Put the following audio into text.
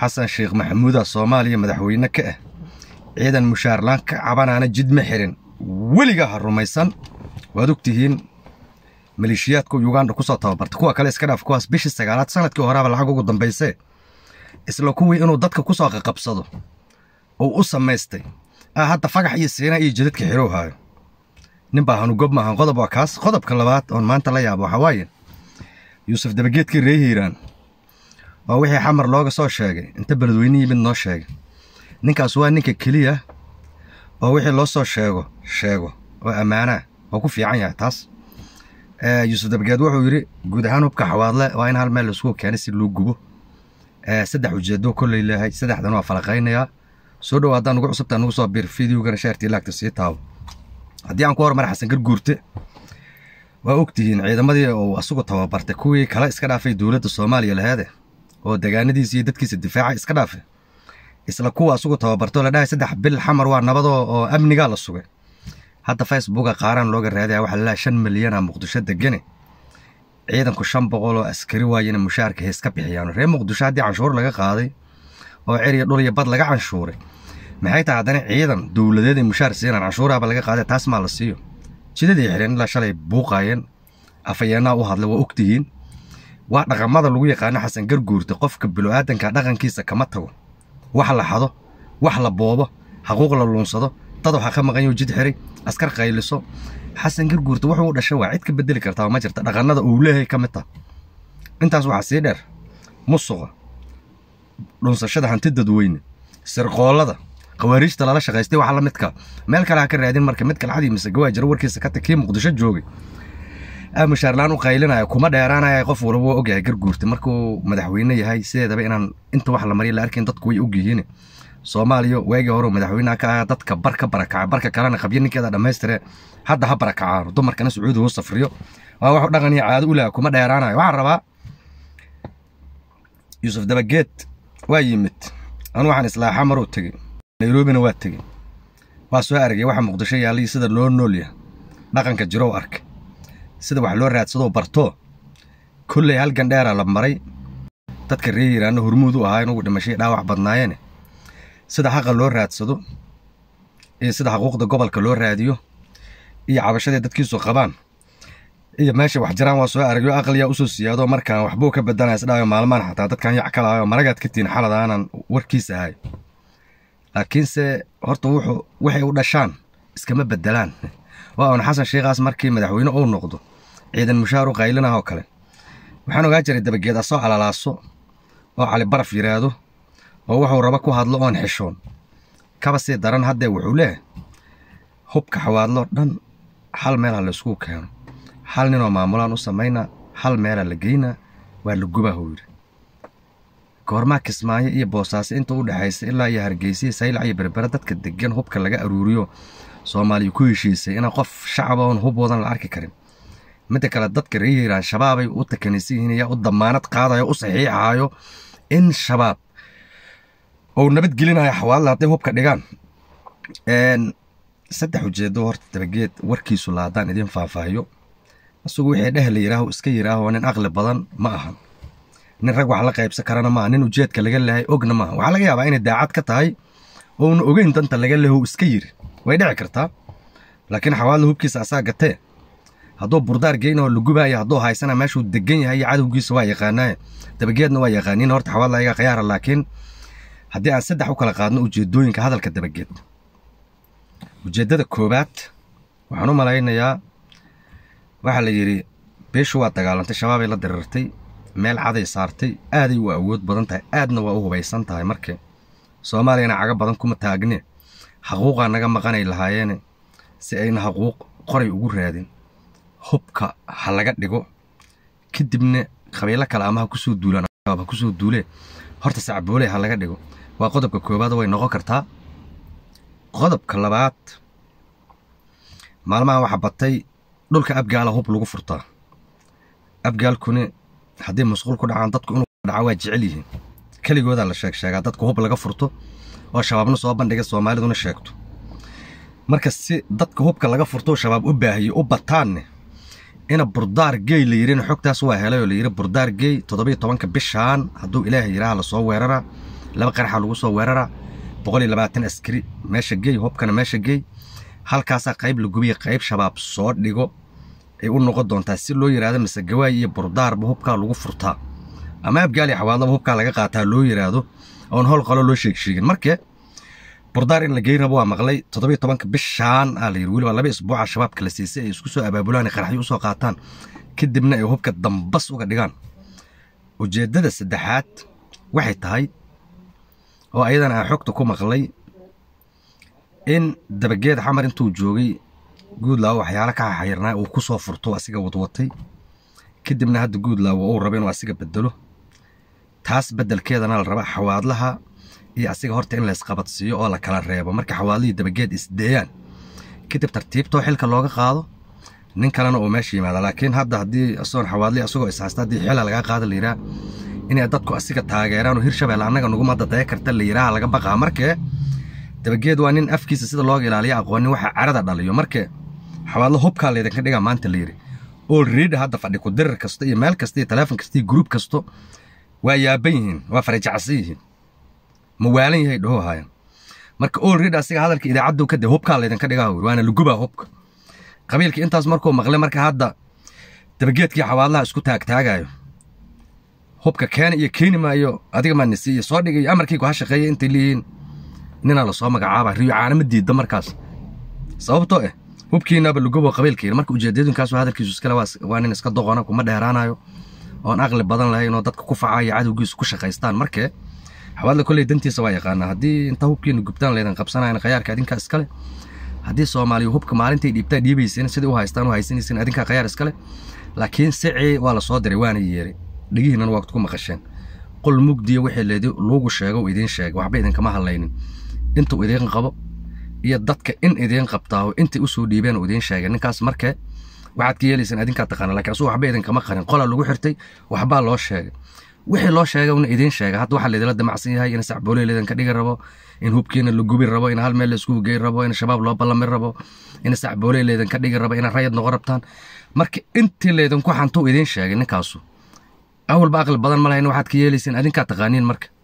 xasan sheekh maxamuuda soomaaliya madaxweyne ka ah ciidan mushaarlaan ka cabanaana jid ma xirin weligaa ha rumaysan waad ogtihiin maleeshiyaadku yuganda kusoo tababarta kuwa kale iska dhaaf kuwaas bishii sagaalaad sanadkii horaaba lacag ugu dambaysee isla kuwii inuu dadka kusoo qaqabsado uu u samaystay ah hadda fagax iyo siina iyo jidadka xiruu haayo nin baa hanugob maahan qodob waa kaas qodobka labaad oon maanta la yaabo waxaa waaye yuusuf dabageedkii ree hiiraan waa wixii xamar looga soo sheegay inta beledweynihii mid noo sheegay ninkaas waa ninka keliya oo wixii loo soo sheego sheego oo ammaanaa oo ku fiican yahay taas eh, yuusuf dabgeed wuxuu yidhi guud ahaan hubka xawaadle waa in hal meel laisku keenay si loo gubo eh, saddex ujeedo kolley leehay saddexdan waa falaqaynayaa soo dhow haddaan ugu cusubtaa nugu soo bir fideogana shaartii laagta sii taabo haddii aan ku horumar xasangal guurte waa ogtihiin ciidamadii uu asugu tababartay kuwii kale iska dhaafay dowladda soomaaliya laheede oo degaanadiisa iyo dadkiisa difaaca iska dhaafe isla kuwa asugu tababartoo la dhahay saddex bil xamar waa nabadoo oo amnigaa la sugay hadda facebooka qaaraan looga raadaya waxa lalahay shan milyana muqdisho degane ciidanku shan boqol oo askari waayana mushaarka heeska bixiyaano reer muqdisho haddii canshuur laga qaaday oo cer dhul iyo bad laga canshuuray maxay tahay haddana ciidan dowladeed ay mushaar siinaan canshuuraaba laga qaaday taas maa la siiyo jidadii xidheen ilaa shalay buuqaayeen afayeennaha u hadlay waa ogtihiin waa dhaqamada lagu yaqaano xasan garguurta qofka bilo'aadanka dhaqankiisa kama tago wax la xado wax la boobo xaquuq la luunsado dad waxaa ka maqanyo jid xiray askar qayliso xasan garguurta wuxuu dhasha waa cid ka bedeli kartaa ma jirta dhaqannada uu leeyahay ka mid ta intaas waxaa sii dheer musuqa dhunsashada hanti dadweyne sirqoollada khawaariijta lala shaqaystay waxa la midka meel kale ha ka raadin marka mid kale cadi mise gawaajira warkiisa ka tag kii muqdisho joogay mashaarlaan u qaylinayo kuma dheeraanaya qof walba waa ogyahay garguurta markuu madaxweyne yahay sideedaba inaan inta wax la mariya la arkin dadku way ogyihiin soomaaliya waagii hore madaxweyneha ka ahaa dadka bar barakaca barka kalena qabyo ninkeeda dhammaystire hadda ha barakacaano dumarkana sacuudi huu safriyo waa waxu dhaqan iyo caado ulaha kuma dheeraanayo waxaan rabaa yuusuf dabageed waa yimid anu waxaan islaaxa maruu tegey nayrobina waa tegey waa soo aragay waxa muqdisho yaallihii sida loo nool yahay dhaqanka jirow arkay sida wax loo raadsado barto kolley hal gandheera la maray dadka reer yiraano hormuud u ahaa inugu dhimashay dhaawac badnaayeene sida xaqa loo raadsado iyo sida xaquuqda gobolka loo raadiyo iyo cabashadai dadkiisu qabaan iyo meesha wax jiraan waa soo aragyo aqliyaa usoo siyaado markaan waxbuu ka badanaa isdhaayo maalmaan xataa dadkan yac ka lahayo maragaad ka tihin xalad aanan warkiis ahay laakiinse horta wuxuu waxay u dhashaan iskama bedelaan waa un xasan sheikhaas markii madaxweyne uu noqdo ciidan mushaaru qaylin ah oo kale waxaan ogaa jiray dabageed asoo calalaaso oo cali baraf yidhaahdo oo wuxuu raba ku hadlo oon xishoon kaba sii daran haddee wuxuu leehay hubka xawaadloo dhan hal meelha laysku keeno hal ninoo maamulaan u samaynaa hal meela la geynaa waa la gubaa huu yidhi goormaa kismaayo iyo boosaase inta u dhexaysa ilaa iyo hargeysiya saylac iyo berbera dadka degan hubka laga aruuriyo soomaaliya ku heshiisay inaan qof shacaboon wadan la arki karin midda kale dadka reer al-shabaabay u takanaysan u damaanad qaadayo u saxiixaayo in shabaab ou nabadgelinayo xawaalada hadday hubka dhigaan saddex ujeedo horta dabageed warkiisu la haddaan idiin faahfaahiyo asugu wixii dheh la yihaaho iska yihaaho nin aqli badan ma aha nin rag wax la qaybsan karana maaha nin ujeedka laga lahay ogna maaha waxaa laga yaabaa inay daacad ka tahay uuna ogeyn danta laga laho iska yiri way dhici kartaa laakiin xawaallo hubkiisa asaa gatee hadduu burdaar geynoo lagubaayo hadduu haysana meeshuu degan yahay iyo cadowgiisa waa yaqaanaaye dabageedna waa yaqaaniin horta xawaallo ayagaa khayaara laakiin haddii aan saddex u kala qaadno ujeeddooyinka hadalka dabageed ujeeddada koowaad waxaan u malaynayaa waxaa la yidhi beeshu waa dagaalantay shabaabay la dirirtay meel caday saartay aaday u awood badan tahay aadna waa u hubaysan tahay marka soomaaliyana caga badan kuma taagne xaquuqaa naga maqanay lahaayeene si ayna xaquuq qoray ugu raadin hubka ha laga dhigo kadibna qabiilo kale ama ha kusoo duulaan ha kusoo duulee horta sacboole ha laga dhigo waa qodobka koowaad way noqon kartaa qodobka labaad maalmahan waxaa batay dhulka abgaala hub lagu furtaa abgaalkuna haddii musquul ku dhacaan dadku inuu dhaca waa jecel yihiin keligoodaa la sheegsheegaa dadku hub laga furto oo shabaabna soo bandhiga soomaaliduna sheegto marka si dadka hubka laga furto shabaab u baahiyo u bataanne ina burdaar gey la yidhina xogtaas waa helay oo layidhi burdaar gey toddobiyo tobanka bishaan hadduu ilaah yidhaaha lasoo weeraraa laba qaraxa lagu soo weeraraa boqol iyo labaatan askari meesha gey hubkana meesha gey halkaasaa qayb la gubiya qayb shabaab soo dhigo ay u noqon doontaa si loo yidhaahdo mise gawaay iyo burdaarba hubkaa lagu furtaa ama abgaal iyo hubkaa laga qaataa loo yidhaahdo oon howl qaloo loo sheegsheegin marka bordaar in la geyn rabo waa maqlay toddobiyo tobanka bishaan aa ah, layidhi weliba laba isbuuca shabaabka la siisay ay isku soo abaabulaan qaraxyo usoo qaataan kadibna ay hubka dambas uga dhigaan ujeedada saddexaad waxay tahay oo ayadana aan xogta ku maqlay in dabageed xamar intuu joogay guudlaawo waxyaala ka xaxayrnaa uu kusoo furto asiga wadwatay kadibna hadda guudlaawo uu raba inuu asiga bedelo taas bedelkeedana la rabaa xawaadlaha iyo asiga horta in laysqabadsiiyo oo la kala reebo marka xawaadlihii dabageed isdeeyaan kadib tartiibtoo xilka looga qaado nin kalena uu meesha yimaada laakiin hadda haddii asagoon xawaadli asagoo ishaysta haddii xila lagaa qaada layiraa inay dadku asiga taageeraan oo hirshabeelle annaga nuguma dadaya karta layiraha laga baqaa markee dabageed waa nin afkiisa sida looga ilaaliya aqoonin waxa carada dhaliyo marke xawaadlo hubkaa laydinka dhigaa maanta layidhi oo riidha hadda fadhi ku dirir kasta iyo meel kasta iyo taleefon kasta iyo gruub kasto waa yaaban yihiin waa farajacsan yihiin ma waalan yahay dhuhu ahaayeen marka olrid asiga hadalka idaacaddu kadib hubkaa laydinka dhigaa waana lagubaa hubka qabiilka intaas markuu maqle marka hadda dabageedkii xawaadlaha isku taagtaagayo hubka keeni iyo keeni maayo adiga maanisi iyo soo dhigay amarkii kuha shaqeeya intay leeyihiin ninaa lasoo magacaaba riyo diidda markaas sababtoo eh hubkiinaba lagubo qabiilkiina marka ujeedadinkaas hadalkiisu iskale waa nin iska doqona kuma dheeraanayo oon aqli badan lahayn oo dadka ku facaaya cadowgiisu ku shaqaystaan marke xawaadle kolley dantiisa waa yaqaanaa haddii inta hubkiina gubtaan laydan qabsanayna khayaarka adinkaa iskale haddii soomaaliya hubka maalintay dhiibtaan dhiibayseen siday u haystaan u haysanaysan adinkaa khayaar iskale laakiin sicii waa la soo diray waana yeeray dhegihiinan waad ku maqasheen qol mugdiya wixii leedi luugu sheego idiin sheega waxba idinkama hadlaynin intuu idiin qabo iyo dadka in idiin qabtaaho intay usoo dhiibeen idiin sheegay ninkaas markee waxaad ka yeelaysaan adinkaa taqaana lakin asugu waxba idinkama qarin qola lagu xirtay waxbaa loo sheegay wixii loo sheegay una idiin sheega hadda waxaa laydinla damacsan yahay in sacbooley laydinka dhigi rabo in hubkiina la gubi rabo in hal meel laiskugu geyn rabo in shabaab loo ballami rabo in sacbooley laydinka dhigi rabo ina rayad noqon rabtaan marka intii laydinku xantuu idiin sheegay ninkaasu awalba aqli badan ma lahayn waxaad ka yeelaysaan adinkaa taqaaniin marka